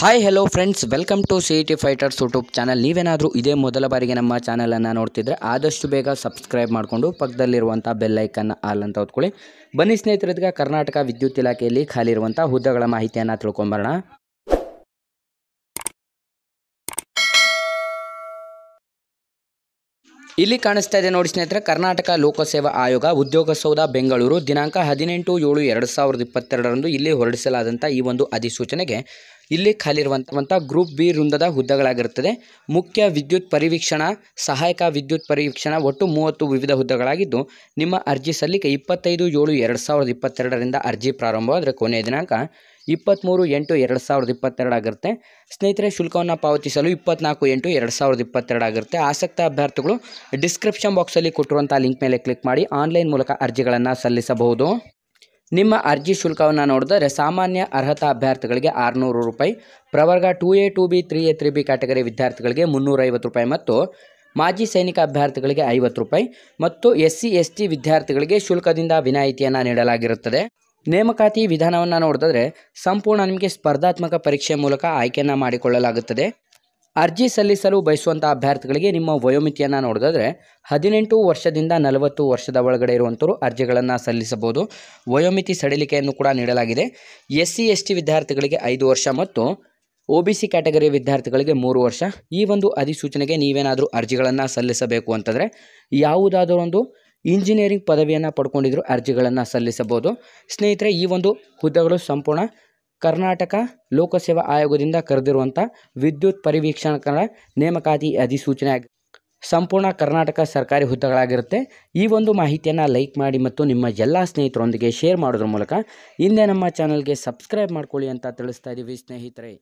hi hello friends welcome to C T fighters YouTube channel ನೀವೇನಾದರೂ ಇದೇ ಮೊದಲ ಬಾರಿಗೆ ನಮ್ಮ ಚಾನಲನ್ನು ನೋಡ್ತಿದ್ರೆ ಆದಷ್ಟು ಬೇಗ ಸಬ್ಸ್ಕ್ರೈಬ್ ಮಾಡಿಕೊಂಡು ಪಕ್ಕದಲ್ಲಿರುವಂಥ ಬೆಲ್ಲೈಕನ್ನು ಆಲ್ ಅಂತ ಹೊತ್ಕೊಳ್ಳಿ ಬನ್ನಿ ಸ್ನೇಹಿತರಿದ್ಗ ಕರ್ನಾಟಕ ವಿದ್ಯುತ್ ಇಲಾಖೆಯಲ್ಲಿ ಖಾಲಿ ಇರುವಂಥ ಹುದ್ದೆಗಳ ಮಾಹಿತಿಯನ್ನು ತಿಳ್ಕೊಂಬರೋಣ ಇಲ್ಲಿ ಕಾಣಿಸ್ತಾ ಇದೆ ನೋಡಿ ಸ್ನೇಹಿತರೆ ಕರ್ನಾಟಕ ಲೋಕಸೇವಾ ಆಯೋಗ ಉದ್ಯೋಗ ಸೌಧ ಬೆಂಗಳೂರು ದಿನಾಂಕ ಹದಿನೆಂಟು ಏಳು ಎರಡು ಸಾವಿರದ ಇಪ್ಪತ್ತೆರಡರಂದು ಇಲ್ಲಿ ಹೊರಡಿಸಲಾದಂಥ ಈ ಒಂದು ಅಧಿಸೂಚನೆಗೆ ಇಲ್ಲಿ ಖಾಲಿರುವಂಥ ಗ್ರೂಪ್ ಬಿ ವೃಂದದ ಹುದ್ದೆಗಳಾಗಿರುತ್ತದೆ ಮುಖ್ಯ ವಿದ್ಯುತ್ ಪರಿವೀಕ್ಷಣಾ ಸಹಾಯಕ ವಿದ್ಯುತ್ ಪರಿವೀಕ್ಷಣಾ ಒಟ್ಟು ಮೂವತ್ತು ವಿವಿಧ ಹುದ್ದೆಗಳಾಗಿದ್ದು ನಿಮ್ಮ ಅರ್ಜಿ ಸಲ್ಲಿಕೆ ಇಪ್ಪತ್ತೈದು ಏಳು ಎರಡು ಸಾವಿರದ ಇಪ್ಪತ್ತೆರಡರಿಂದ ಅರ್ಜಿ ಪ್ರಾರಂಭವಾದರೆ ಕೊನೆಯ ದಿನಾಂಕ ಇಪ್ಪತ್ತ್ಮೂರು ಎಂಟು ಎರಡು ಸಾವಿರದ ಇಪ್ಪತ್ತೆರಡು ಆಗಿರುತ್ತೆ ಸ್ನೇಹಿತರೆ ಶುಲ್ಕವನ್ನು ಪಾವತಿಸಲು ಇಪ್ಪತ್ನಾಲ್ಕು ಎಂಟು ಎರಡು ಸಾವಿರದ ಇಪ್ಪತ್ತೆರಡು ಆಸಕ್ತ ಅಭ್ಯರ್ಥಿಗಳು ಡಿಸ್ಕ್ರಿಪ್ಷನ್ ಬಾಕ್ಸಲ್ಲಿ ಕೊಟ್ಟಿರುವಂಥ ಲಿಂಕ್ ಮೇಲೆ ಕ್ಲಿಕ್ ಮಾಡಿ ಆನ್ಲೈನ್ ಮೂಲಕ ಅರ್ಜಿಗಳನ್ನು ಸಲ್ಲಿಸಬಹುದು ನಿಮ್ಮ ಅರ್ಜಿ ಶುಲ್ಕವನ್ನು ನೋಡಿದರೆ ಸಾಮಾನ್ಯ ಅರ್ಹತಾ ಅಭ್ಯರ್ಥಿಗಳಿಗೆ ಆರುನೂರು ರೂಪಾಯಿ ಪ್ರವರ್ಗ two A two B three A three B category ವಿದ್ಯಾರ್ಥಿಗಳಿಗೆ ಮುನ್ನೂರೈವತ್ತು ರೂಪಾಯಿ ಮತ್ತು ಮಾಜಿ ಸೈನಿಕ ಅಭ್ಯರ್ಥಿಗಳಿಗೆ ಐವತ್ತು ರೂಪಾಯಿ ಮತ್ತು ಎಸ್ ಸಿ ಎಸ್ ಟಿ ವಿದ್ಯಾರ್ಥಿಗಳಿಗೆ ಶುಲ್ಕದಿಂದ ವಿನಾಯಿತಿಯನ್ನು ನೀಡಲಾಗಿರುತ್ತದೆ ನೇಮಕಾತಿ ವಿಧಾನವನ್ನು ನೋಡಿದ್ರೆ ಸಂಪೂರ್ಣ ನಿಮಗೆ ಸ್ಪರ್ಧಾತ್ಮಕ ಪರೀಕ್ಷೆ ಮೂಲಕ ಆಯ್ಕೆಯನ್ನು ಮಾಡಿಕೊಳ್ಳಲಾಗುತ್ತದೆ ಅರ್ಜಿ ಸಲ್ಲಿಸಲು ಬಯಸುವಂಥ ಅಭ್ಯರ್ಥಿಗಳಿಗೆ ನಿಮ್ಮ ವಯೋಮಿತಿಯನ್ನು ನೋಡಿದ್ರೆ ಹದಿನೆಂಟು ವರ್ಷದಿಂದ ನಲವತ್ತು ವರ್ಷದ ಒಳಗಡೆ ಇರುವಂಥವರು ಅರ್ಜಿಗಳನ್ನು ಸಲ್ಲಿಸಬಹುದು ವಯೋಮಿತಿ ಸಡಿಲಿಕೆಯನ್ನು ಕೂಡ ನೀಡಲಾಗಿದೆ ಎಸ್ ಸಿ ಎಸ್ ಟಿ ವಿದ್ಯಾರ್ಥಿಗಳಿಗೆ ಐದು ವರ್ಷ ಮತ್ತು ಒ ಬಿ ಸಿ ಕ್ಯಾಟಗರಿ ವಿದ್ಯಾರ್ಥಿಗಳಿಗೆ ಮೂರು ವರ್ಷ ಈ ಒಂದು ಅಧಿಸೂಚನೆಗೆ ನೀವೇನಾದರೂ ಅರ್ಜಿಗಳನ್ನು ಸಲ್ಲಿಸಬೇಕು ಅಂತಂದರೆ ಯಾವುದಾದರೂ ಒಂದು ಇಂಜಿನಿಯರಿಂಗ್ ಪದವಿಯನ್ನು ಪಡ್ಕೊಂಡಿದ್ರು ಅರ್ಜಿಗಳನ್ನು ಸಲ್ಲಿಸಬಹುದು ಸ್ನೇಹಿತರೆ ಈ ಒಂದು ಹುದ್ದೆಗಳು ಸಂಪೂರ್ಣ ಕರ್ನಾಟಕ ಲೋಕಸೇವಾ ಆಯೋಗದಿಂದ ಕರೆದಿರುವಂಥ ವಿದ್ಯುತ್ ಪರಿವೀಕ್ಷಣಕರ ನೇಮಕಾತಿ ಅಧಿಸೂಚನೆ ಸಂಪೂರ್ಣ ಕರ್ನಾಟಕ ಸರ್ಕಾರಿ ಹುದ್ದೆಗಳಾಗಿರುತ್ತೆ ಈ ಒಂದು ಮಾಹಿತಿಯನ್ನು ಲೈಕ್ ಮಾಡಿ ಮತ್ತು ನಿಮ್ಮ ಎಲ್ಲ ಸ್ನೇಹಿತರೊಂದಿಗೆ ಶೇರ್ ಮಾಡೋದ್ರ ಮೂಲಕ ಹಿಂದೆ ನಮ್ಮ ಚಾನಲ್ಗೆ ಸಬ್ಸ್ಕ್ರೈಬ್ ಮಾಡ್ಕೊಳ್ಳಿ ಅಂತ ತಿಳಿಸ್ತಾ ಇದ್ದೀವಿ ಸ್ನೇಹಿತರೆ